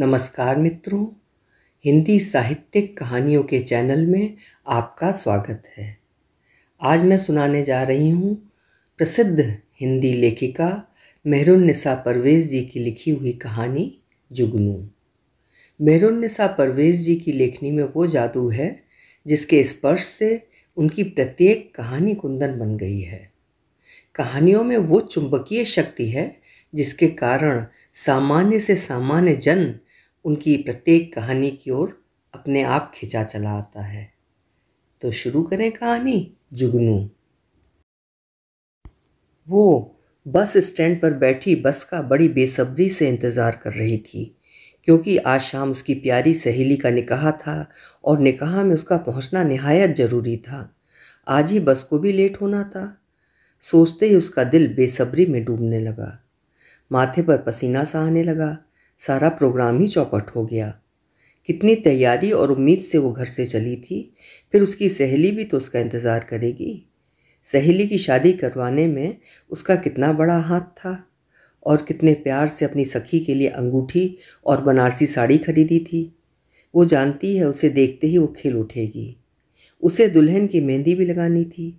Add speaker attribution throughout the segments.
Speaker 1: नमस्कार मित्रों हिंदी साहित्यिक कहानियों के चैनल में आपका स्वागत है आज मैं सुनाने जा रही हूँ प्रसिद्ध हिंदी लेखिका मेहरुन्निसा परवेज़ जी की लिखी हुई कहानी जुगनू मेहरुन्निसा परवेज़ जी की लेखनी में वो जादू है जिसके स्पर्श से उनकी प्रत्येक कहानी कुंदन बन गई है कहानियों में वो चुंबकीय शक्ति है जिसके कारण सामान्य से सामान्य जन उनकी प्रत्येक कहानी की ओर अपने आप खिंचा चला आता है तो शुरू करें कहानी जुगनू वो बस स्टैंड पर बैठी बस का बड़ी बेसब्री से इंतज़ार कर रही थी क्योंकि आज शाम उसकी प्यारी सहेली का निकाह था और निकाह में उसका पहुंचना नहायत ज़रूरी था आज ही बस को भी लेट होना था सोचते ही उसका दिल बेसब्री में डूबने लगा माथे पर पसीना सा आने लगा सारा प्रोग्राम ही चौपट हो गया कितनी तैयारी और उम्मीद से वो घर से चली थी फिर उसकी सहेली भी तो उसका इंतज़ार करेगी सहेली की शादी करवाने में उसका कितना बड़ा हाथ था और कितने प्यार से अपनी सखी के लिए अंगूठी और बनारसी साड़ी खरीदी थी वो जानती है उसे देखते ही वो खिल उठेगी उसे दुल्हन की मेहंदी भी लगानी थी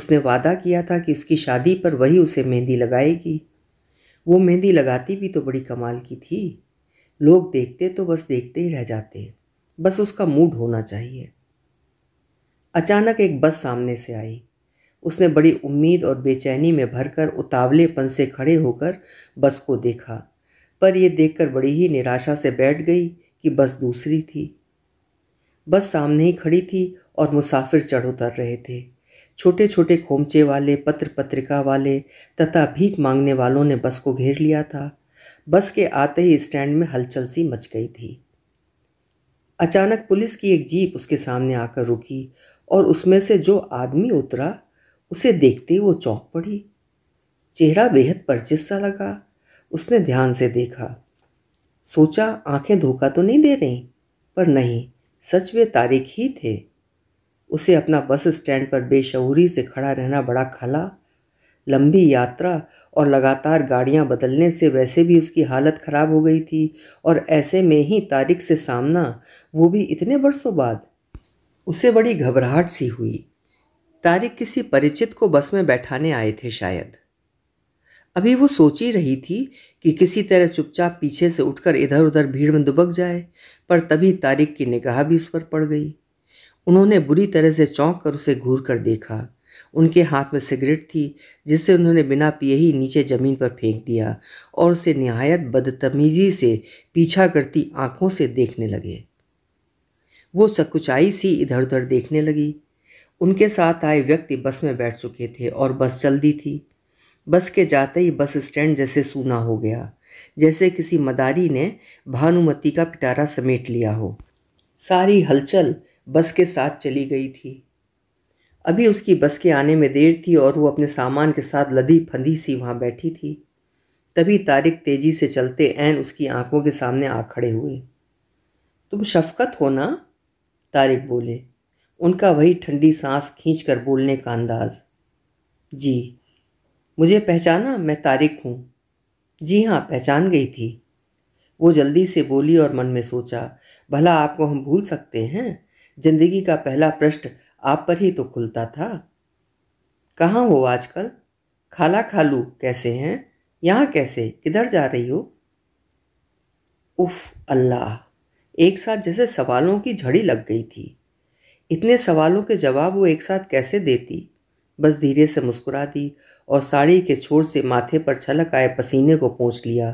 Speaker 1: उसने वादा किया था कि उसकी शादी पर वही उसे मेहंदी लगाएगी वो मेहंदी लगाती भी तो बड़ी कमाल की थी लोग देखते तो बस देखते ही रह जाते बस उसका मूड होना चाहिए अचानक एक बस सामने से आई उसने बड़ी उम्मीद और बेचैनी में भरकर उतावलेपन से खड़े होकर बस को देखा पर यह देखकर बड़ी ही निराशा से बैठ गई कि बस दूसरी थी बस सामने ही खड़ी थी और मुसाफिर चढ़ उतर रहे थे छोटे छोटे खोमचे वाले पत्र पत्रिका वाले तथा भीख मांगने वालों ने बस को घेर लिया था बस के आते ही स्टैंड में हलचल सी मच गई थी अचानक पुलिस की एक जीप उसके सामने आकर रुकी और उसमें से जो आदमी उतरा उसे देखते ही वो चौंक पड़ी चेहरा बेहद परचित सा लगा उसने ध्यान से देखा सोचा आंखें धोखा तो नहीं दे रही पर नहीं सच वे तारीख ही थे उसे अपना बस स्टैंड पर बेशहूरी से खड़ा रहना बड़ा खला लंबी यात्रा और लगातार गाड़ियां बदलने से वैसे भी उसकी हालत ख़राब हो गई थी और ऐसे में ही तारिक से सामना वो भी इतने बरसों बाद उसे बड़ी घबराहट सी हुई तारिक किसी परिचित को बस में बैठाने आए थे शायद अभी वो सोच ही रही थी कि किसी तरह चुपचाप पीछे से उठकर इधर उधर भीड़ में दुबक जाए पर तभी तारिक की निगाह भी उस पर पड़ गई उन्होंने बुरी तरह से चौंक कर उसे घूर कर देखा उनके हाथ में सिगरेट थी जिसे उन्होंने बिना पिए ही नीचे ज़मीन पर फेंक दिया और उसे नहायत बदतमीज़ी से पीछा करती आंखों से देखने लगे वो सकुचाई सी इधर उधर देखने लगी उनके साथ आए व्यक्ति बस में बैठ चुके थे और बस चल दी थी बस के जाते ही बस स्टैंड जैसे सूना हो गया जैसे किसी मदारी ने भानुमति का पिटारा समेट लिया हो सारी हलचल बस के साथ चली गई थी अभी उसकी बस के आने में देर थी और वो अपने सामान के साथ लदी फंदी सी वहाँ बैठी थी तभी तारिक तेज़ी से चलते ऐन उसकी आंखों के सामने आ खड़े हुए तुम शफकत हो ना तारिक बोले उनका वही ठंडी सांस खींच कर बोलने का अंदाज़ जी मुझे पहचाना मैं तारिक हूँ जी हाँ पहचान गई थी वो जल्दी से बोली और मन में सोचा भला आपको हम भूल सकते हैं जिंदगी का पहला पृष्ठ आप पर ही तो खुलता था कहाँ हो आजकल खाला खालू कैसे हैं यहाँ कैसे किधर जा रही हो उफ अल्लाह एक साथ जैसे सवालों की झड़ी लग गई थी इतने सवालों के जवाब वो एक साथ कैसे देती बस धीरे से मुस्कुरा दी और साड़ी के छोर से माथे पर छलक आए पसीने को पहुँच लिया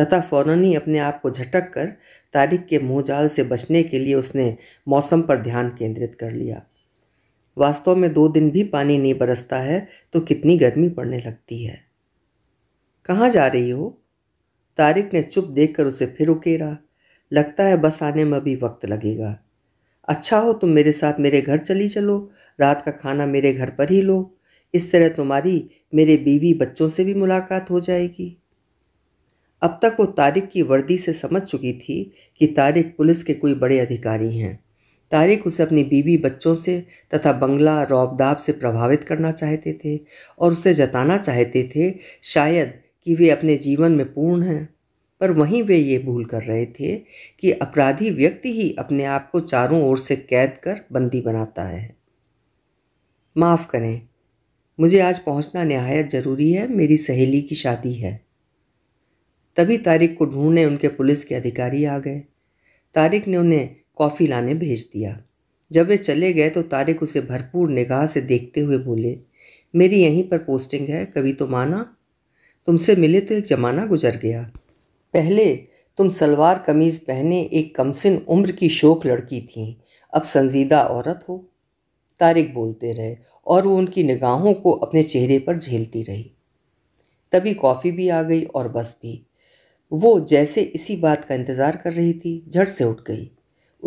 Speaker 1: तथा फौरन ही अपने आप को झटक कर तारिक के जाल से बचने के लिए उसने मौसम पर ध्यान केंद्रित कर लिया वास्तव में दो दिन भी पानी नहीं बरसता है तो कितनी गर्मी पड़ने लगती है कहाँ जा रही हो तारिक ने चुप देखकर उसे फिर उकेरा लगता है बस आने में भी वक्त लगेगा अच्छा हो तुम मेरे साथ मेरे घर चली चलो रात का खाना मेरे घर पर ही लो इस तरह तुम्हारी मेरे बीवी बच्चों से भी मुलाकात हो जाएगी अब तक वो तारिक की वर्दी से समझ चुकी थी कि तारिक पुलिस के कोई बड़े अधिकारी हैं तारिक उसे अपनी बीवी बच्चों से तथा बंगला रौबदाब से प्रभावित करना चाहते थे और उसे जताना चाहते थे शायद कि वे अपने जीवन में पूर्ण हैं पर वहीं वे ये भूल कर रहे थे कि अपराधी व्यक्ति ही अपने आप को चारों ओर से कैद कर बंदी बनाता है माफ़ करें मुझे आज पहुंचना नहायत ज़रूरी है मेरी सहेली की शादी है तभी तारिक को ढूंढने उनके पुलिस के अधिकारी आ गए तारिक ने उन्हें कॉफ़ी लाने भेज दिया जब वे चले गए तो तारिक उसे भरपूर निगाह से देखते हुए बोले मेरी यहीं पर पोस्टिंग है कभी तो माना तुमसे मिले तो एक जमाना गुजर गया पहले तुम सलवार कमीज़ पहने एक कमसिन उम्र की शोक लड़की थीं अब संजीदा औरत हो तारिक बोलते रहे और वो उनकी निगाहों को अपने चेहरे पर झेलती रही तभी कॉफ़ी भी आ गई और बस भी वो जैसे इसी बात का इंतज़ार कर रही थी झट से उठ गई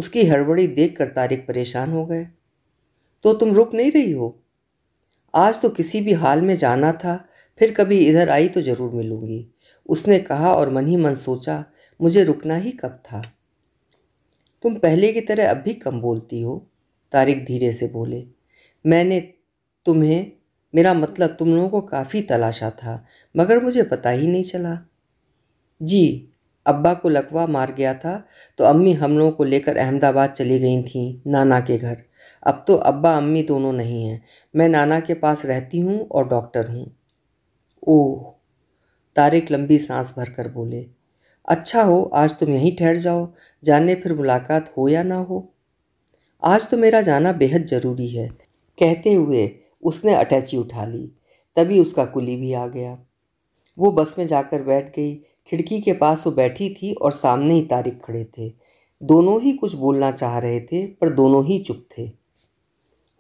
Speaker 1: उसकी हड़बड़ी देख कर तारिक परेशान हो गए तो तुम रुक नहीं रही हो आज तो किसी भी हाल में जाना था फिर कभी इधर आई तो ज़रूर मिलूँगी उसने कहा और मन ही मन सोचा मुझे रुकना ही कब था तुम पहले की तरह अब भी कम बोलती हो तारिक धीरे से बोले मैंने तुम्हें मेरा मतलब तुम लोगों को काफ़ी तलाशा था मगर मुझे पता ही नहीं चला जी अब्बा को लकवा मार गया था तो अम्मी हम लोगों को लेकर अहमदाबाद चली गई थीं नाना के घर अब तो अब्बा अम्मी दोनों नहीं हैं मैं नाना के पास रहती हूँ और डॉक्टर हूँ ओह तारिक लंबी सांस भर कर बोले अच्छा हो आज तुम यहीं ठहर जाओ जाने फिर मुलाकात हो या ना हो आज तो मेरा जाना बेहद ज़रूरी है कहते हुए उसने अटैची उठा ली तभी उसका कुली भी आ गया वो बस में जाकर बैठ गई खिड़की के पास वो बैठी थी और सामने ही तारिक खड़े थे दोनों ही कुछ बोलना चाह रहे थे पर दोनों ही चुप थे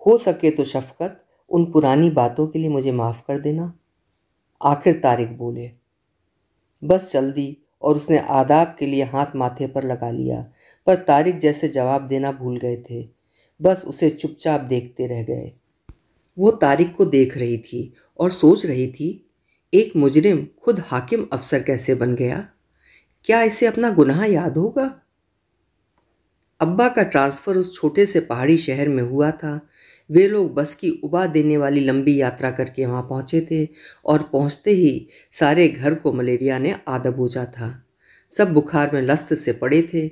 Speaker 1: हो सके तो शफकत उन पुरानी बातों के लिए मुझे माफ़ कर देना आखिर तारिक बोले बस चल दी और उसने आदाब के लिए हाथ माथे पर लगा लिया पर तारिक जैसे जवाब देना भूल गए थे बस उसे चुपचाप देखते रह गए वो तारिक को देख रही थी और सोच रही थी एक मुजरिम खुद हाकिम अफसर कैसे बन गया क्या इसे अपना गुनाह याद होगा अब्बा का ट्रांसफ़र उस छोटे से पहाड़ी शहर में हुआ था वे लोग बस की उबा देने वाली लंबी यात्रा करके वहाँ पहुँचे थे और पहुँचते ही सारे घर को मलेरिया ने आदब बोझा था सब बुखार में लस्त से पड़े थे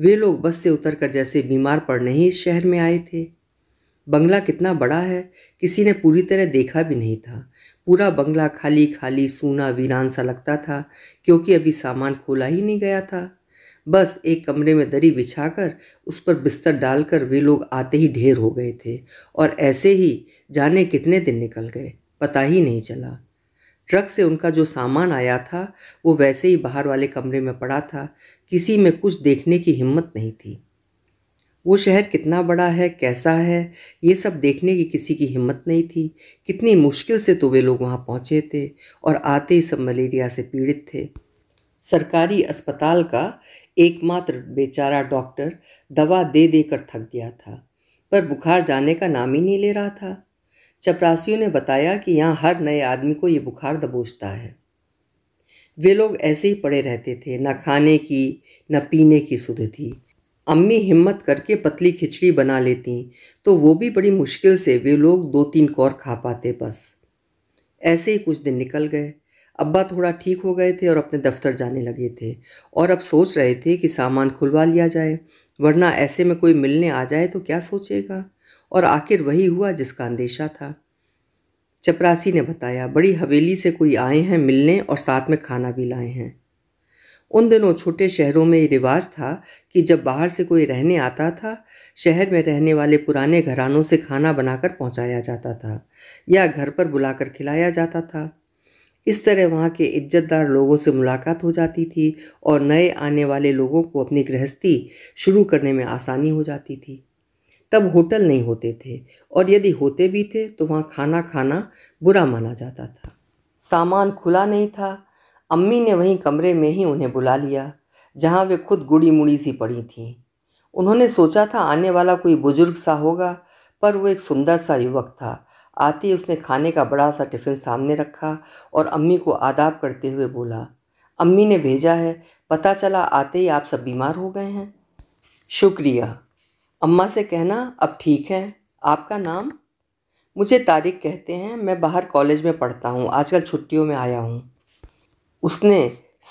Speaker 1: वे लोग बस से उतरकर जैसे बीमार पड़ने ही इस शहर में आए थे बंगला कितना बड़ा है किसी ने पूरी तरह देखा भी नहीं था पूरा बंगला खाली खाली सूना वीरान सा लगता था क्योंकि अभी सामान खोला ही नहीं गया था बस एक कमरे में दरी बिछाकर उस पर बिस्तर डालकर वे लोग आते ही ढेर हो गए थे और ऐसे ही जाने कितने दिन निकल गए पता ही नहीं चला ट्रक से उनका जो सामान आया था वो वैसे ही बाहर वाले कमरे में पड़ा था किसी में कुछ देखने की हिम्मत नहीं थी वो शहर कितना बड़ा है कैसा है ये सब देखने की किसी की हिम्मत नहीं थी कितनी मुश्किल से तो वे लोग वहाँ पहुँचे थे और आते ही सब मलेरिया से पीड़ित थे सरकारी अस्पताल का एकमात्र बेचारा डॉक्टर दवा दे देकर थक गया था पर बुखार जाने का नाम ही नहीं ले रहा था चपरासियों ने बताया कि यहाँ हर नए आदमी को ये बुखार दबोचता है वे लोग ऐसे ही पड़े रहते थे न खाने की न पीने की सुध थी अम्मी हिम्मत करके पतली खिचड़ी बना लेती तो वो भी बड़ी मुश्किल से वे लोग दो तीन कौर खा पाते बस ऐसे ही कुछ दिन निकल गए अब्बा थोड़ा ठीक हो गए थे और अपने दफ्तर जाने लगे थे और अब सोच रहे थे कि सामान खुलवा लिया जाए वरना ऐसे में कोई मिलने आ जाए तो क्या सोचेगा और आखिर वही हुआ जिसका अंदेशा था चपरासी ने बताया बड़ी हवेली से कोई आए हैं मिलने और साथ में खाना भी लाए हैं उन दिनों छोटे शहरों में ये रिवाज था कि जब बाहर से कोई रहने आता था शहर में रहने वाले पुराने घरानों से खाना बनाकर पहुंचाया जाता था या घर पर बुलाकर खिलाया जाता था इस तरह वहाँ के इज्जतदार लोगों से मुलाकात हो जाती थी और नए आने वाले लोगों को अपनी गृहस्थी शुरू करने में आसानी हो जाती थी तब होटल नहीं होते थे और यदि होते भी थे तो वहाँ खाना खाना बुरा माना जाता था सामान खुला नहीं था अम्मी ने वहीं कमरे में ही उन्हें बुला लिया जहाँ वे खुद गुड़ी मुड़ी सी पड़ी थीं उन्होंने सोचा था आने वाला कोई बुजुर्ग सा होगा पर वो एक सुंदर सा युवक था आते ही उसने खाने का बड़ा सा टिफ़िन सामने रखा और अम्मी को आदाब करते हुए बोला अम्मी ने भेजा है पता चला आते ही आप सब बीमार हो गए हैं शुक्रिया अम्मा से कहना अब ठीक है आपका नाम मुझे तारिक कहते हैं मैं बाहर कॉलेज में पढ़ता हूँ आजकल छुट्टियों में आया हूँ उसने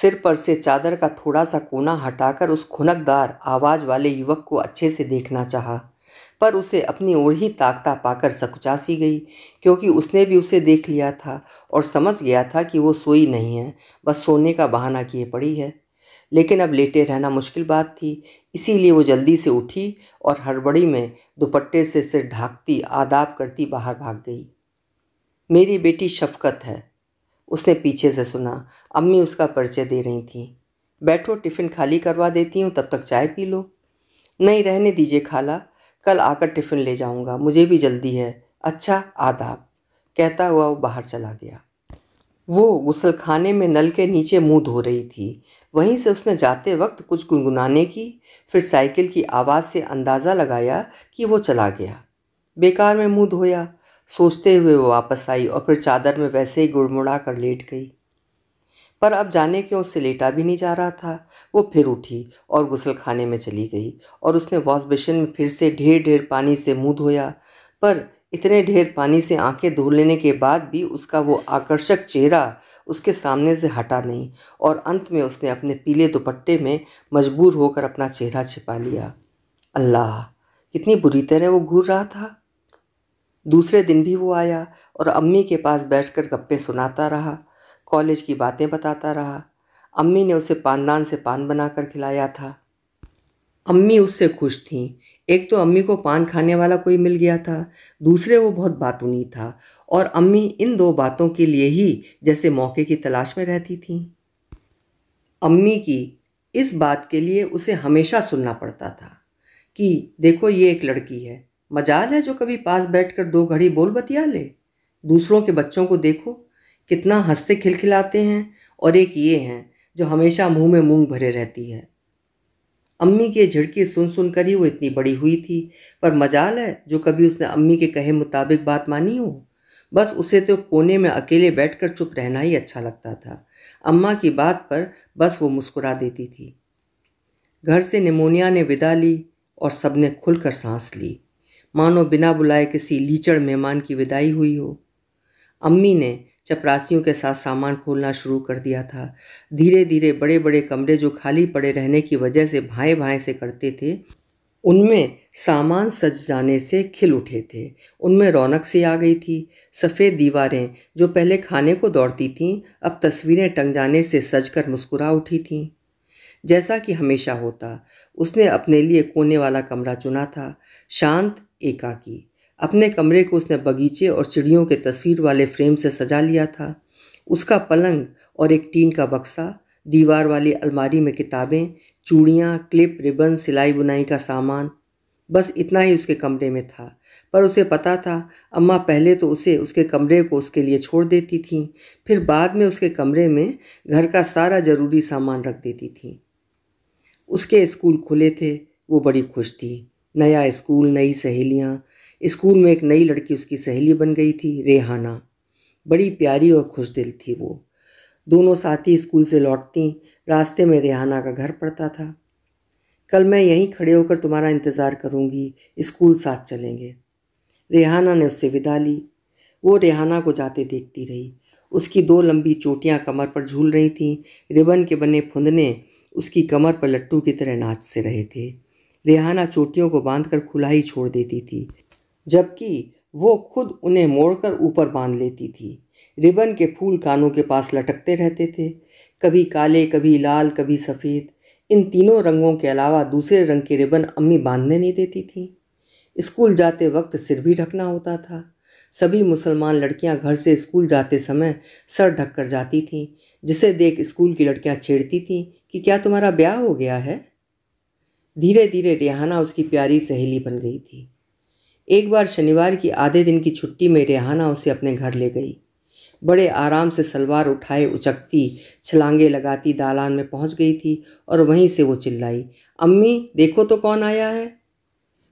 Speaker 1: सिर पर से चादर का थोड़ा सा कोना हटाकर उस खुनकदार आवाज़ वाले युवक को अच्छे से देखना चाहा पर उसे अपनी ओर ही ताकता पाकर सकुचा सी गई क्योंकि उसने भी उसे देख लिया था और समझ गया था कि वो सोई नहीं है बस सोने का बहाना किए पड़ी है लेकिन अब लेटे रहना मुश्किल बात थी इसीलिए वो जल्दी से उठी और हड़बड़ी में दुपट्टे से सिर ढाकती आदाब करती बाहर भाग गई मेरी बेटी शफकत है उसने पीछे से सुना अम्मी उसका परिचय दे रही थी बैठो टिफ़िन खाली करवा देती हूँ तब तक चाय पी लो नहीं रहने दीजिए खाला कल आकर टिफ़िन ले जाऊँगा मुझे भी जल्दी है अच्छा आदाब कहता हुआ वो बाहर चला गया वो गुसलखाने में नल के नीचे मुंह धो रही थी वहीं से उसने जाते वक्त कुछ गुनगुनाने की फिर साइकिल की आवाज़ से अंदाज़ा लगाया कि वो चला गया बेकार में मुंह धोया सोचते हुए वो वापस आई और फिर चादर में वैसे ही गुड़मुड़ा कर लेट गई पर अब जाने क्यों उससे लेटा भी नहीं जा रहा था वो फिर उठी और गुसल खाने में चली गई और उसने वॉश बेसिन में फिर से ढेर ढेर पानी से मुँह धोया पर इतने ढेर पानी से आंखें धो लेने के बाद भी उसका वो आकर्षक चेहरा उसके सामने से हटा नहीं और अंत में उसने अपने पीले दुपट्टे में मजबूर होकर अपना चेहरा छिपा लिया अल्लाह कितनी बुरी तरह वो घूर रहा था दूसरे दिन भी वो आया और अम्मी के पास बैठकर गप्पे सुनाता रहा कॉलेज की बातें बताता रहा अम्मी ने उसे पानदान से पान बनाकर खिलाया था अम्मी उससे खुश थीं एक तो अम्मी को पान खाने वाला कोई मिल गया था दूसरे वो बहुत बातूनी था और अम्मी इन दो बातों के लिए ही जैसे मौके की तलाश में रहती थीं अम्मी की इस बात के लिए उसे हमेशा सुनना पड़ता था कि देखो ये एक लड़की है मजाल है जो कभी पास बैठकर दो घड़ी बोल बतिया ले दूसरों के बच्चों को देखो कितना हंसते खिलखिलाते हैं और एक ये हैं जो हमेशा मुंह में मूंग भरे रहती है अम्मी की झिड़की सुन सुन कर ही वो इतनी बड़ी हुई थी पर मजाल है जो कभी उसने अम्मी के कहे मुताबिक बात मानी हो बस उसे तो कोने में अकेले बैठकर चुप रहना ही अच्छा लगता था अम्मा की बात पर बस वो मुस्कुरा देती थी घर से निमोनिया ने विदा ली और सबने खुलकर सांस ली मानो बिना बुलाए किसी लीचड़ मेहमान की विदाई हुई हो अम्मी ने चपरासियों के साथ सामान खोलना शुरू कर दिया था धीरे धीरे बड़े बड़े कमरे जो खाली पड़े रहने की वजह से भाए भाएँ से करते थे उनमें सामान सज जाने से खिल उठे थे उनमें रौनक सी आ गई थी सफ़ेद दीवारें जो पहले खाने को दौड़ती थीं अब तस्वीरें टंग जाने से सज कर मुस्कुरा उठी थीं जैसा कि हमेशा होता उसने अपने लिए कोने वाला कमरा चुना था शांत एकाकी अपने कमरे को उसने बगीचे और चिड़ियों के तस्वीर वाले फ्रेम से सजा लिया था उसका पलंग और एक टीन का बक्सा दीवार वाली अलमारी में किताबें चूड़ियाँ क्लिप रिबन सिलाई बुनाई का सामान बस इतना ही उसके कमरे में था पर उसे पता था अम्मा पहले तो उसे उसके कमरे को उसके लिए छोड़ देती थीं फिर बाद में उसके कमरे में घर का सारा ज़रूरी सामान रख देती थीं उसके स्कूल खुले थे वो बड़ी खुश थी नया स्कूल नई सहेलियाँ स्कूल में एक नई लड़की उसकी सहेली बन गई थी रेहाना बड़ी प्यारी और खुश दिल थी वो दोनों साथी स्कूल से लौटती रास्ते में रेहाना का घर पड़ता था कल मैं यहीं खड़े होकर तुम्हारा इंतज़ार करूँगी स्कूल साथ चलेंगे रेहाना ने उससे विदा ली वो रेहाना को जाते देखती रही उसकी दो लंबी चोटियाँ कमर पर झूल रही थीं रिबन के बने फुंदने उसकी कमर पर लट्टू की तरह नाच से रहे थे रेहाना चोटियों को बांधकर खुला ही छोड़ देती थी जबकि वो खुद उन्हें मोड़कर ऊपर बांध लेती थी रिबन के फूल कानों के पास लटकते रहते थे कभी काले कभी लाल कभी सफ़ेद इन तीनों रंगों के अलावा दूसरे रंग के रिबन अम्मी बांधने नहीं देती थीं स्कूल जाते वक्त सिर भी ढकना होता था सभी मुसलमान लड़कियां घर से स्कूल जाते समय सर ढक कर जाती थीं जिसे देख स्कूल की लड़कियां छेड़ती थीं कि क्या तुम्हारा ब्याह हो गया है धीरे धीरे रिहाना उसकी प्यारी सहेली बन गई थी एक बार शनिवार की आधे दिन की छुट्टी में रेहाना उसे अपने घर ले गई बड़े आराम से सलवार उठाए उचकती छलांगे लगाती दालान में पहुंच गई थी और वहीं से वो चिल्लाई अम्मी देखो तो कौन आया है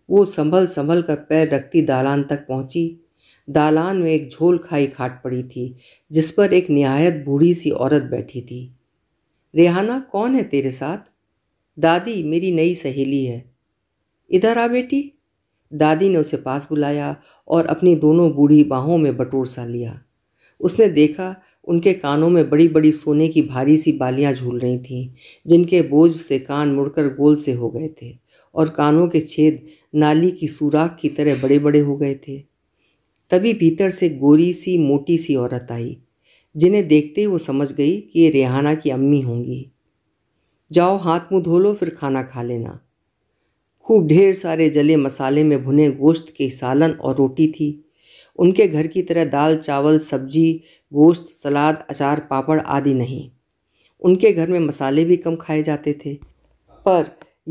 Speaker 1: वो संभल संभल कर पैर रखती दालान तक पहुंची दालान में एक झोल खाई खाट पड़ी थी जिस पर एक नहायत बूढ़ी सी औरत बैठी थी रेहाना कौन है तेरे साथ दादी मेरी नई सहेली है इधर आ बेटी दादी ने उसे पास बुलाया और अपनी दोनों बूढ़ी बाहों में बटोर सा लिया उसने देखा उनके कानों में बड़ी बड़ी सोने की भारी सी बालियां झूल रही थीं जिनके बोझ से कान मुड़कर गोल से हो गए थे और कानों के छेद नाली की सुराख की तरह बड़े बड़े हो गए थे तभी भीतर से गोरी सी मोटी सी औरत आई जिन्हें देखते ही वो समझ गई कि ये रेहाना की अम्मी होंगी जाओ हाथ मुँह धो लो फिर खाना खा लेना खूब ढेर सारे जले मसाले में भुने गोश्त के सालन और रोटी थी उनके घर की तरह दाल चावल सब्जी गोश्त सलाद अचार पापड़ आदि नहीं उनके घर में मसाले भी कम खाए जाते थे पर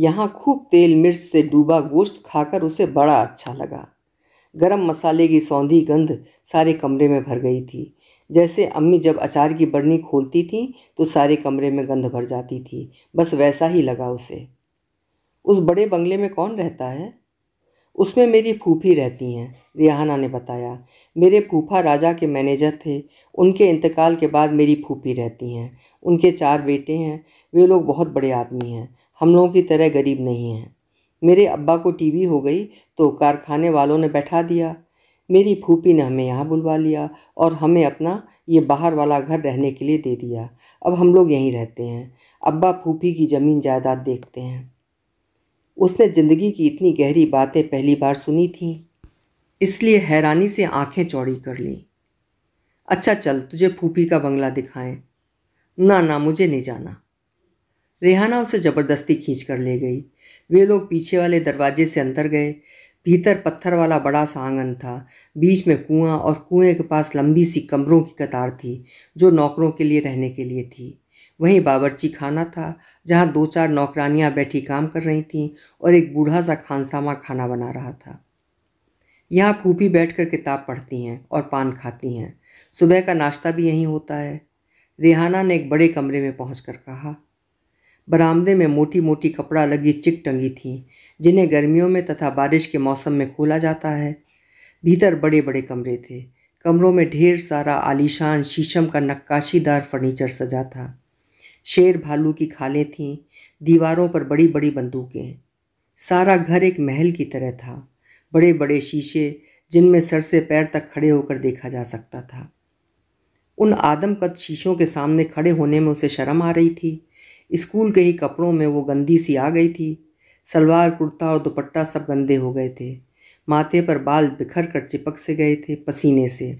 Speaker 1: यहाँ खूब तेल मिर्च से डूबा गोश्त खाकर उसे बड़ा अच्छा लगा गरम मसाले की सौंधी गंध सारे कमरे में भर गई थी जैसे अम्मी जब अचार की बरनी खोलती थी तो सारे कमरे में गंध भर जाती थी बस वैसा ही लगा उसे उस बड़े बंगले में कौन रहता है उसमें मेरी फूफी रहती हैं रिहाना ने बताया मेरे फूफा राजा के मैनेजर थे उनके इंतकाल के बाद मेरी फूफी रहती हैं उनके चार बेटे हैं वे लोग बहुत बड़े आदमी हैं हम लोगों की तरह गरीब नहीं हैं मेरे अब्बा को टीवी हो गई तो कारखाने वालों ने बैठा दिया मेरी फूफी ने हमें यहाँ बुलवा लिया और हमें अपना ये बाहर वाला घर रहने के लिए दे दिया अब हम लोग यहीं रहते हैं अब्बा फूफी की ज़मीन जायदाद देखते हैं उसने ज़िंदगी की इतनी गहरी बातें पहली बार सुनी थीं इसलिए हैरानी से आंखें चौड़ी कर लीं अच्छा चल तुझे फूफी का बंगला दिखाएं ना ना मुझे नहीं जाना रेहाना उसे ज़बरदस्ती खींच कर ले गई वे लोग पीछे वाले दरवाजे से अंदर गए भीतर पत्थर वाला बड़ा सा आंगन था बीच में कुआं और कुएं के पास लंबी सी कमरों की कतार थी जो नौकरों के लिए रहने के लिए थी वहीं बावरची खाना था जहाँ दो चार नौकरानियाँ बैठी काम कर रही थीं और एक बूढ़ा सा खानसामा खाना बना रहा था यहाँ फूफी बैठकर किताब पढ़ती हैं और पान खाती हैं सुबह का नाश्ता भी यहीं होता है रेहाना ने एक बड़े कमरे में कर कहा बरामदे में मोटी मोटी कपड़ा लगी चिक टंगी थी जिन्हें गर्मियों में तथा बारिश के मौसम में खोला जाता है भीतर बड़े बड़े कमरे थे कमरों में ढेर सारा आलीशान शीशम का नक्काशीदार फर्नीचर सजा था शेर भालू की खालें थीं दीवारों पर बड़ी बड़ी बंदूकें सारा घर एक महल की तरह था बड़े बड़े शीशे जिनमें सर से पैर तक खड़े होकर देखा जा सकता था उन आदमकद शीशों के सामने खड़े होने में उसे शर्म आ रही थी स्कूल के ही कपड़ों में वो गंदी सी आ गई थी सलवार कुर्ता और दुपट्टा सब गंदे हो गए थे माथे पर बाल बिखर कर चिपक से गए थे पसीने से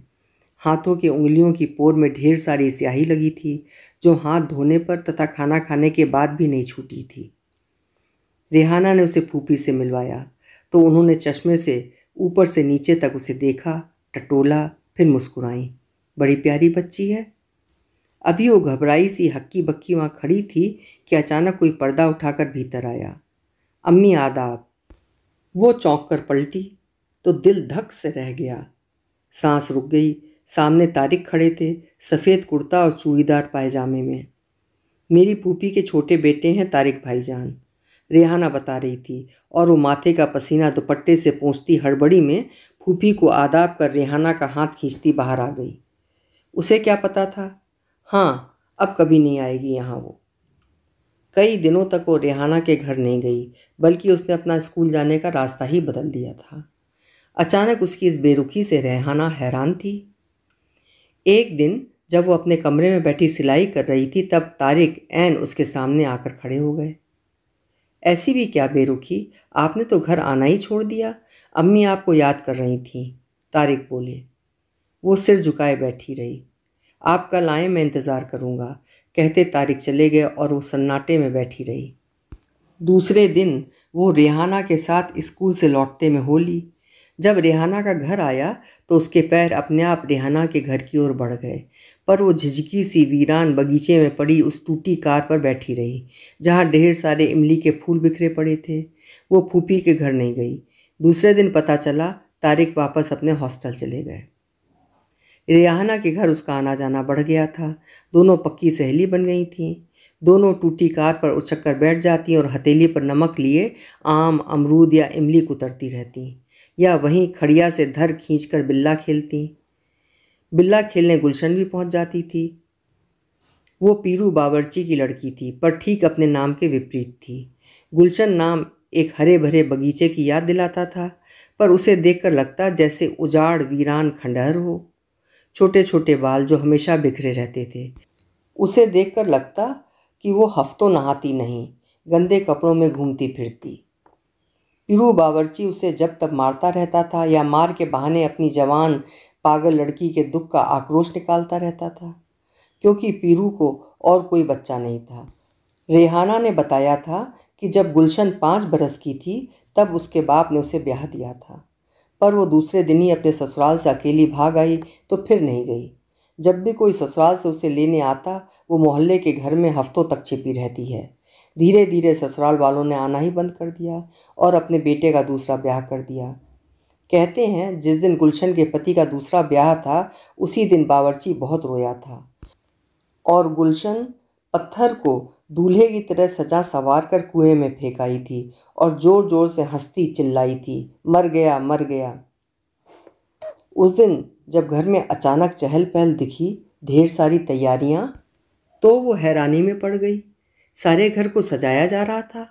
Speaker 1: हाथों की उंगलियों की पोर में ढेर सारी स्याही लगी थी जो हाथ धोने पर तथा खाना खाने के बाद भी नहीं छूटी थी रेहाना ने उसे फूफी से मिलवाया तो उन्होंने चश्मे से ऊपर से नीचे तक उसे देखा टटोला फिर मुस्कुराई बड़ी प्यारी बच्ची है अभी वो घबराई सी हक्की बक्की वहाँ खड़ी थी कि अचानक कोई पर्दा उठाकर भीतर आया अम्मी आदाब वो चौंक कर पलटी तो दिल धक से रह गया सांस रुक गई सामने तारिक खड़े थे सफ़ेद कुर्ता और चूड़ीदार पायजामे में मेरी पूपी के छोटे बेटे हैं तारिक भाईजान रेहाना बता रही थी और वो माथे का पसीना दुपट्टे से पहुँचती हड़बड़ी में फूफी को आदाब कर रेहाना का हाथ खींचती बाहर आ गई उसे क्या पता था हाँ अब कभी नहीं आएगी यहाँ वो कई दिनों तक वो रेहाना के घर नहीं गई बल्कि उसने अपना स्कूल जाने का रास्ता ही बदल दिया था अचानक उसकी इस बेरुखी से रेहाना हैरान थी एक दिन जब वो अपने कमरे में बैठी सिलाई कर रही थी तब तारिक एन उसके सामने आकर खड़े हो गए ऐसी भी क्या बेरुखी आपने तो घर आना ही छोड़ दिया अम्मी आपको याद कर रही थी तारिक बोले वो सिर झुकाए बैठी रही आप कल आए मैं इंतज़ार करूँगा कहते तारिक चले गए और वो सन्नाटे में बैठी रही दूसरे दिन वो रेहाना के साथ स्कूल से लौटते में होली जब रिहाना का घर आया तो उसके पैर अपने आप रिहाना के घर की ओर बढ़ गए पर वो झिझकी सी वीरान बगीचे में पड़ी उस टूटी कार पर बैठी रही जहाँ ढेर सारे इमली के फूल बिखरे पड़े थे वो फूफी के घर नहीं गई दूसरे दिन पता चला तारिक वापस अपने हॉस्टल चले गए रिहाना के घर उसका आना जाना बढ़ गया था दोनों पक्की सहेली बन गई थीं दोनों टूटी कार पर उछक कर बैठ जाती और हथेली पर नमक लिए आम अमरूद या इमली कुतरती रहती या वहीं खड़िया से धर खींचकर बिल्ला खेलती बिल्ला खेलने गुलशन भी पहुंच जाती थी वो पीरू बावर्ची की लड़की थी पर ठीक अपने नाम के विपरीत थी गुलशन नाम एक हरे भरे बगीचे की याद दिलाता था पर उसे देखकर लगता जैसे उजाड़ वीरान खंडहर हो छोटे छोटे बाल जो हमेशा बिखरे रहते थे उसे देखकर लगता कि वो हफ्तों नहाती नहीं गंदे कपड़ों में घूमती फिरती यूरू बावरची उसे जब तब मारता रहता था या मार के बहाने अपनी जवान पागल लड़की के दुख का आक्रोश निकालता रहता था क्योंकि पीरू को और कोई बच्चा नहीं था रेहाना ने बताया था कि जब गुलशन पाँच बरस की थी तब उसके बाप ने उसे ब्याह दिया था पर वो दूसरे दिन ही अपने ससुराल से अकेली भाग आई तो फिर नहीं गई जब भी कोई ससुराल से उसे लेने आता वो मोहल्ले के घर में हफ्तों तक छिपी रहती है धीरे धीरे ससुराल वालों ने आना ही बंद कर दिया और अपने बेटे का दूसरा ब्याह कर दिया कहते हैं जिस दिन गुलशन के पति का दूसरा ब्याह था उसी दिन बावर्ची बहुत रोया था और गुलशन पत्थर को दूल्हे की तरह सजा सवार कर कुएं में फेंकाई थी और ज़ोर ज़ोर से हंसती चिल्लाई थी मर गया मर गया उस दिन जब घर में अचानक चहल पहल दिखी ढेर सारी तैयारियां तो वो हैरानी में पड़ गई सारे घर को सजाया जा रहा था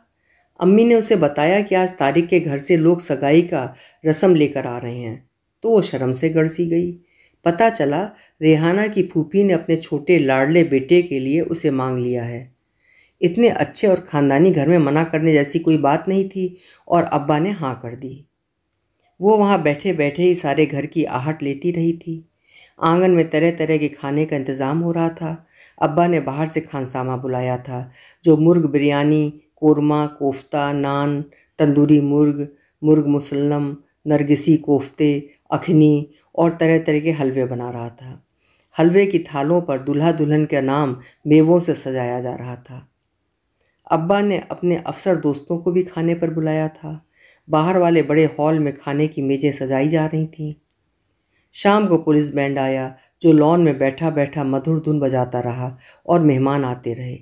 Speaker 1: अम्मी ने उसे बताया कि आज तारिक के घर से लोग सगाई का रस्म लेकर आ रहे हैं तो वो शर्म से गड़सी गई पता चला रेहाना की फूफी ने अपने छोटे लाडले बेटे के लिए उसे मांग लिया है इतने अच्छे और ख़ानदानी घर में मना करने जैसी कोई बात नहीं थी और अब्बा ने हाँ कर दी वो वहाँ बैठे बैठे ही सारे घर की आहट लेती रही थी आंगन में तरह तरह के खाने का इंतज़ाम हो रहा था अब्बा ने बाहर से खानसामा बुलाया था जो मुर्ग बिरयानी कोरमा कोफ्ता नान तंदूरी मुर्ग मुर्ग मुसलम नरगिसी कोफ्ते अखनी और तरह तरह के हलवे बना रहा था हलवे की थालों पर दुल्हा दुल्हन के नाम मेवों से सजाया जा रहा था अब्बा ने अपने अफसर दोस्तों को भी खाने पर बुलाया था बाहर वाले बड़े हॉल में खाने की मेज़ें सजाई जा रही थीं शाम को पुलिस बैंड आया जो लॉन में बैठा बैठा मधुर धुन बजाता रहा और मेहमान आते रहे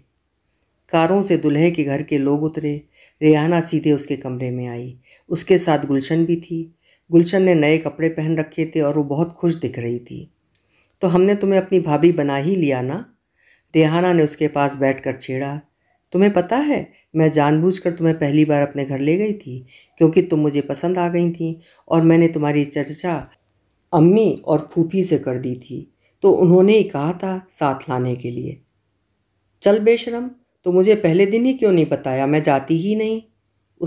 Speaker 1: कारों से दुल्हे के घर के लोग उतरे रेहाना सीधे उसके कमरे में आई उसके साथ गुलशन भी थी गुलशन ने नए कपड़े पहन रखे थे और वो बहुत खुश दिख रही थी तो हमने तुम्हें अपनी भाभी बना ही लिया ना रेहाना ने उसके पास कर छेड़ा तुम्हें पता है मैं कर तुम्हें पहली बार अपने घर ले गई थी क्योंकि तुम मुझे पसंद आ गई थी और मैंने तुम्हारी चर्चा अम्मी और फूफी से कर दी थी तो उन्होंने ही कहा था साथ लाने के लिए चल बेशरम तो मुझे पहले दिन ही क्यों नहीं बताया मैं जाती ही नहीं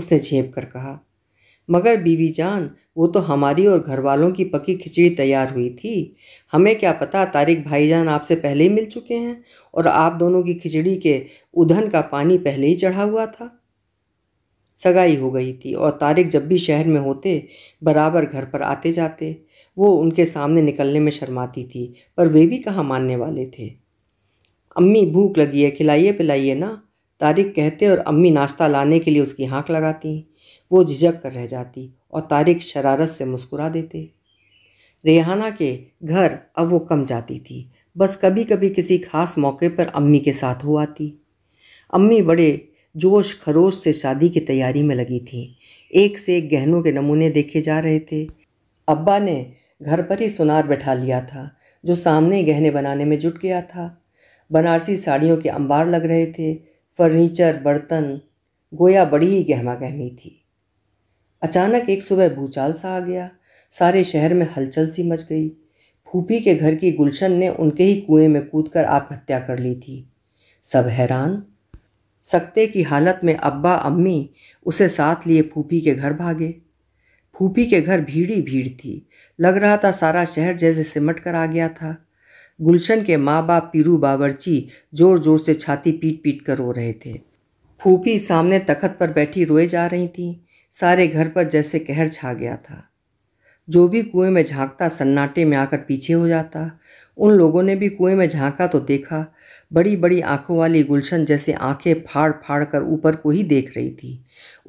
Speaker 1: उसने झेप कर कहा मगर बीवी जान वो तो हमारी और घर वालों की पकी खिचड़ी तैयार हुई थी हमें क्या पता तारिक भाईजान आपसे पहले ही मिल चुके हैं और आप दोनों की खिचड़ी के उधन का पानी पहले ही चढ़ा हुआ था सगाई हो गई थी और तारिक जब भी शहर में होते बराबर घर पर आते जाते वो उनके सामने निकलने में शर्माती थी पर वे भी कहाँ मानने वाले थे अम्मी भूख लगी है खिलाइए पिलाइए ना तारिक कहते और अम्मी नाश्ता लाने के लिए उसकी हाँक लगाती वो झिझक कर रह जाती और तारिक शरारत से मुस्कुरा देते रेहाना के घर अब वो कम जाती थी बस कभी कभी किसी खास मौके पर अम्मी के साथ हो आती अम्मी बड़े जोश खरोश से शादी की तैयारी में लगी थी एक से एक गहनों के नमूने देखे जा रहे थे अब्बा ने घर पर ही सुनार बैठा लिया था जो सामने गहने बनाने में जुट गया था बनारसी साड़ियों के अंबार लग रहे थे फर्नीचर बर्तन गोया बड़ी ही गहमा गहमी थी अचानक एक सुबह भूचाल सा आ गया सारे शहर में हलचल सी मच गई फूफी के घर की गुलशन ने उनके ही कुएं में कूद कर आत्महत्या कर ली थी सब हैरान सकते की हालत में अब्बा अम्मी उसे साथ लिए फूफी के घर भागे फूफी के घर भीड़ी भीड़ थी लग रहा था सारा शहर जैसे सिमट कर आ गया था गुलशन के माँ बाप पीरू बावर्ची जोर जोर से छाती पीट पीट कर रो रहे थे फूफी सामने तखत पर बैठी रोए जा रही थी सारे घर पर जैसे कहर छा गया था जो भी कुएं में झांकता सन्नाटे में आकर पीछे हो जाता उन लोगों ने भी कुएं में झांका तो देखा बड़ी बड़ी आंखों वाली गुलशन जैसे आंखें फाड़ फाड़ कर ऊपर को ही देख रही थी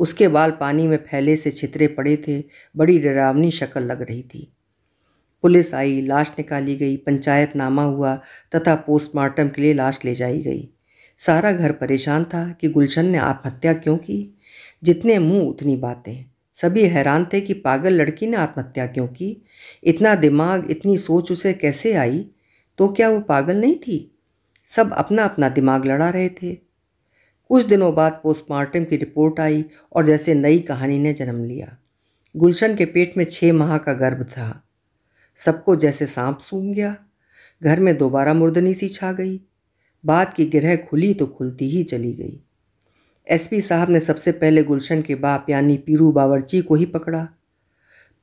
Speaker 1: उसके बाल पानी में फैले से छितरे पड़े थे बड़ी डरावनी शक्ल लग रही थी पुलिस आई लाश निकाली गई पंचायत नामा हुआ तथा पोस्टमार्टम के लिए लाश ले जाई गई सारा घर परेशान था कि गुलशन ने आत्महत्या क्यों की जितने मुंह उतनी बातें सभी हैरान थे कि पागल लड़की ने आत्महत्या क्यों की इतना दिमाग इतनी सोच उसे कैसे आई तो क्या वो पागल नहीं थी सब अपना अपना दिमाग लड़ा रहे थे कुछ दिनों बाद पोस्टमार्टम की रिपोर्ट आई और जैसे नई कहानी ने जन्म लिया गुलशन के पेट में छः माह का गर्भ था सबको जैसे सांप सूंघ गया घर में दोबारा मुर्दनी सी छा गई बात की गिरह खुली तो खुलती ही चली गई एसपी साहब ने सबसे पहले गुलशन के बाप यानी पीरू बावर्ची को ही पकड़ा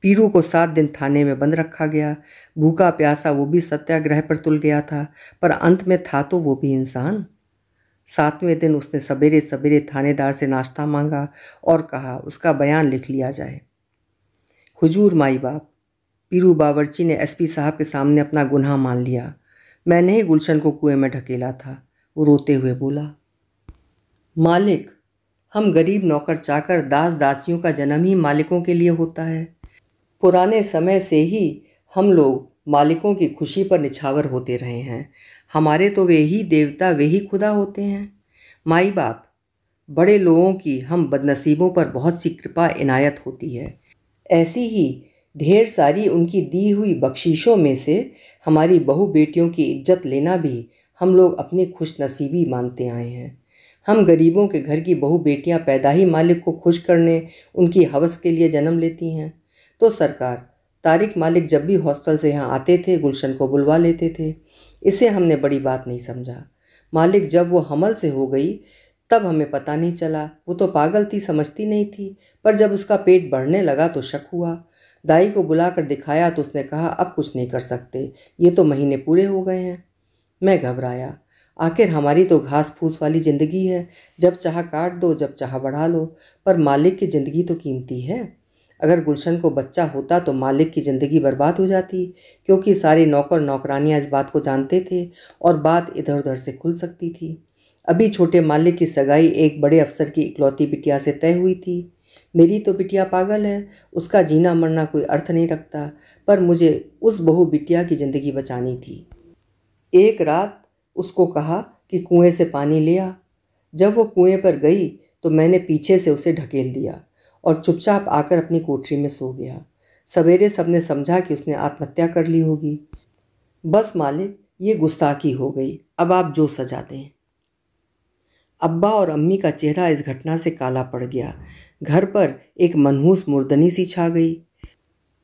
Speaker 1: पीरू को सात दिन थाने में बंद रखा गया भूखा प्यासा वो भी सत्याग्रह पर तुल गया था पर अंत में था तो वो भी इंसान सातवें दिन उसने सवेरे सवेरे थानेदार से नाश्ता मांगा और कहा उसका बयान लिख लिया जाए हुजूर माई बाप पीरू बावर्ची ने एसपी साहब के सामने अपना गुनाह मान लिया मैंने ही गुलशन को कुएं में ढकेला था वो रोते हुए बोला मालिक हम गरीब नौकर चाकर दास दासियों का जन्म ही मालिकों के लिए होता है पुराने समय से ही हम लोग मालिकों की खुशी पर निछावर होते रहे हैं हमारे तो वे ही देवता वे ही खुदा होते हैं माई बाप बड़े लोगों की हम बदनसीबों पर बहुत सी कृपा इनायत होती है ऐसी ही ढेर सारी उनकी दी हुई बख्शिशों में से हमारी बहू बेटियों की इज्जत लेना भी हम लोग अपनी खुशनसीबी मानते आए हैं हम गरीबों के घर की बहू बेटियां पैदा ही मालिक को खुश करने उनकी हवस के लिए जन्म लेती हैं तो सरकार तारिक मालिक जब भी हॉस्टल से यहाँ आते थे गुलशन को बुलवा लेते थे इसे हमने बड़ी बात नहीं समझा मालिक जब वो हमल से हो गई तब हमें पता नहीं चला वो तो पागल थी समझती नहीं थी पर जब उसका पेट बढ़ने लगा तो शक हुआ दाई को बुलाकर दिखाया तो उसने कहा अब कुछ नहीं कर सकते ये तो महीने पूरे हो गए हैं मैं घबराया आखिर हमारी तो घास फूस वाली ज़िंदगी है जब चाह काट दो जब चाह बढ़ा लो पर मालिक की ज़िंदगी तो कीमती है अगर गुलशन को बच्चा होता तो मालिक की ज़िंदगी बर्बाद हो जाती क्योंकि सारे नौकर नौकरानियाँ इस बात को जानते थे और बात इधर उधर से खुल सकती थी अभी छोटे मालिक की सगाई एक बड़े अफसर की इकलौती बिटिया से तय हुई थी मेरी तो बिटिया पागल है उसका जीना मरना कोई अर्थ नहीं रखता पर मुझे उस बहू बिटिया की ज़िंदगी बचानी थी एक रात उसको कहा कि कुएं से पानी लिया जब वो कुएं पर गई तो मैंने पीछे से उसे ढकेल दिया और चुपचाप आकर अपनी कोठरी में सो गया सवेरे सबने समझा कि उसने आत्महत्या कर ली होगी बस मालिक ये गुस्ताखी हो गई अब आप जो सजा दें अब्बा और अम्मी का चेहरा इस घटना से काला पड़ गया घर पर एक मनहूस मुर्दनी सी छा गई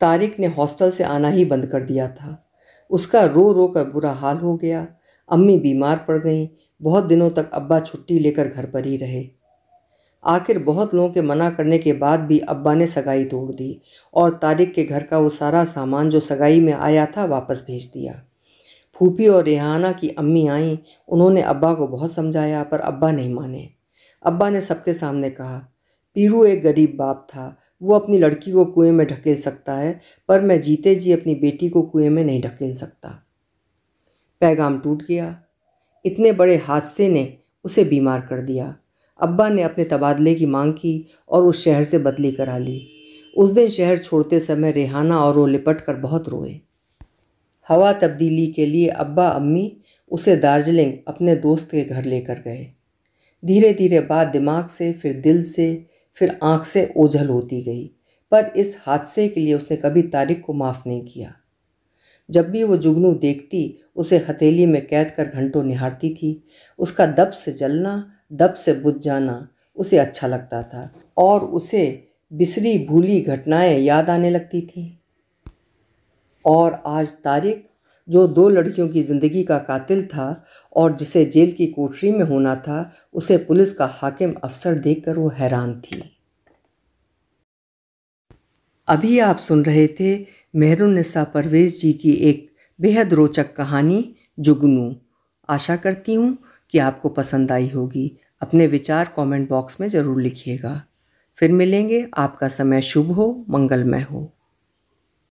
Speaker 1: तारिक ने हॉस्टल से आना ही बंद कर दिया था उसका रो रो कर बुरा हाल हो गया अम्मी बीमार पड़ गईं बहुत दिनों तक अब्बा छुट्टी लेकर घर पर ही रहे आखिर बहुत लोगों के मना करने के बाद भी अब्बा ने सगाई तोड़ दी और तारिक के घर का वो सारा सामान जो सगाई में आया था वापस भेज दिया फूफी और रेहाना की अम्मी आईं उन्होंने अब्बा को बहुत समझाया पर अब्बा नहीं माने अब्बा ने सबके सामने कहा पीरू एक गरीब बाप था वो अपनी लड़की को कुएं में ढकेल सकता है पर मैं जीते जी अपनी बेटी को कुएं में नहीं ढकेल सकता पैगाम टूट गया इतने बड़े हादसे ने उसे बीमार कर दिया अब्बा ने अपने तबादले की मांग की और उस शहर से बदली करा ली उस दिन शहर छोड़ते समय रेहाना और वो लिपट कर बहुत रोए हवा तब्दीली के लिए अब्बा अम्मी उसे दार्जिलिंग अपने दोस्त के घर लेकर गए धीरे धीरे बात दिमाग से फिर दिल से फिर आँख से ओझल होती गई पर इस हादसे के लिए उसने कभी तारिक को माफ़ नहीं किया जब भी वो जुगनू देखती उसे हथेली में कैद कर घंटों निहारती थी उसका दब से जलना दब से बुझ जाना उसे अच्छा लगता था और उसे बिसरी भूली घटनाएं याद आने लगती थीं और आज तारिक जो दो लड़कियों की ज़िंदगी का कातिल था और जिसे जेल की कोठरी में होना था उसे पुलिस का हाकिम अफसर देखकर वो हैरान थी अभी आप सुन रहे थे मेहरुनसा परवेज़ जी की एक बेहद रोचक कहानी जुगनू आशा करती हूँ कि आपको पसंद आई होगी अपने विचार कमेंट बॉक्स में ज़रूर लिखिएगा फिर मिलेंगे आपका समय शुभ हो मंगलमय हो